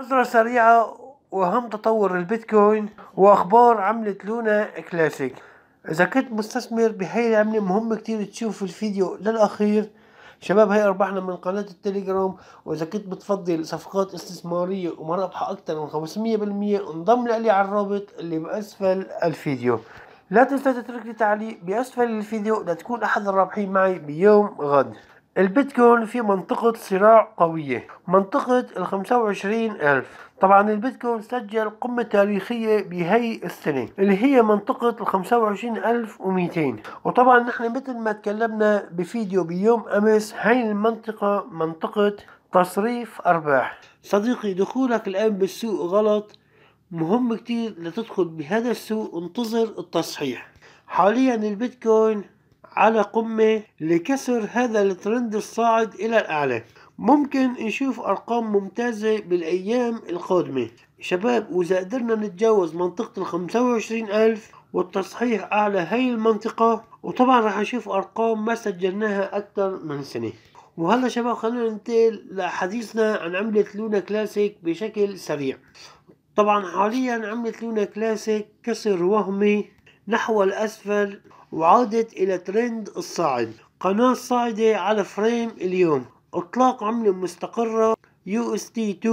نظرة سريعة وأهم تطور البيتكوين وأخبار عملة لونا كلاسيك إذا كنت مستثمر بهاي العملة مهم كتير تشوف الفيديو للأخير شباب هي أرباحنا من قناة التليجرام وإذا كنت بتفضل صفقات استثمارية ومرابحة أكثر من 500% انضم لي على الرابط اللي بأسفل الفيديو لا تنسى تترك لي تعليق بأسفل الفيديو لتكون أحد الرابحين معي بيوم غد البيتكوين في منطقة صراع قوية منطقة ال 25 ألف طبعا البيتكوين سجل قمة تاريخية بهي السنة اللي هي منطقة ال ومئتين وطبعا نحن مثل ما تكلمنا بفيديو بيوم أمس هاي المنطقة منطقة تصريف أرباح صديقي دخولك الآن بالسوق غلط مهم كتير لتدخل بهذا السوق انتظر التصحيح حاليا البيتكوين على قمة لكسر هذا الترند الصاعد إلى الأعلى ممكن نشوف أرقام ممتازة بالأيام القادمة شباب وإذا قدرنا نتجاوز منطقة ال 25 ألف والتصحيح أعلى هاي المنطقة وطبعا رح نشوف أرقام ما سجلناها أكثر من سنة وهلا شباب خلينا ننتقل لحديثنا عن عملة لونا كلاسيك بشكل سريع طبعا حاليا عملة لونا كلاسيك كسر وهمي نحو الأسفل وعادت إلى ترند الصاعد قناة صاعدة على فريم اليوم إطلاق عملة مستقرة UST2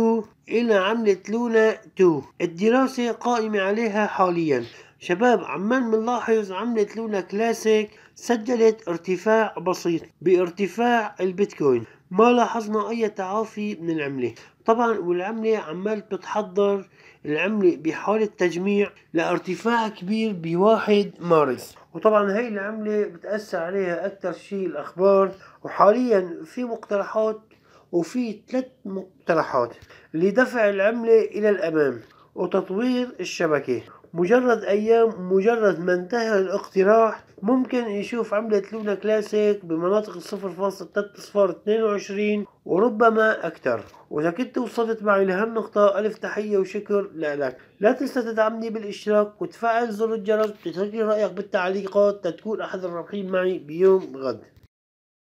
إلى عملة لونا 2 الدراسة قائمة عليها حاليا شباب عمال بنلاحظ عملة لونا كلاسيك سجلت ارتفاع بسيط بارتفاع البيتكوين ما لاحظنا اي تعافي من العملة طبعا والعملة عمال بتتحضر العملة بحالة تجميع لارتفاع كبير بواحد مارس وطبعا هاي العملة بتأثر عليها أكثر شيء الأخبار وحاليا في مقترحات وفي ثلاث مقترحات لدفع العملة إلى الأمام وتطوير الشبكة مجرد أيام مجرد ما انتهى الاقتراح ممكن يشوف عملة لونا كلاسيك بمناطق الصفر وربما أكثر وإذا كنت وصلت معي لهالنقطة ألف تحية وشكر لك لا تنسى تدعمني بالاشتراك وتفعل زر الجرس وتترك لي رأيك بالتعليقات تتكون أحد الرابحين معي بيوم غد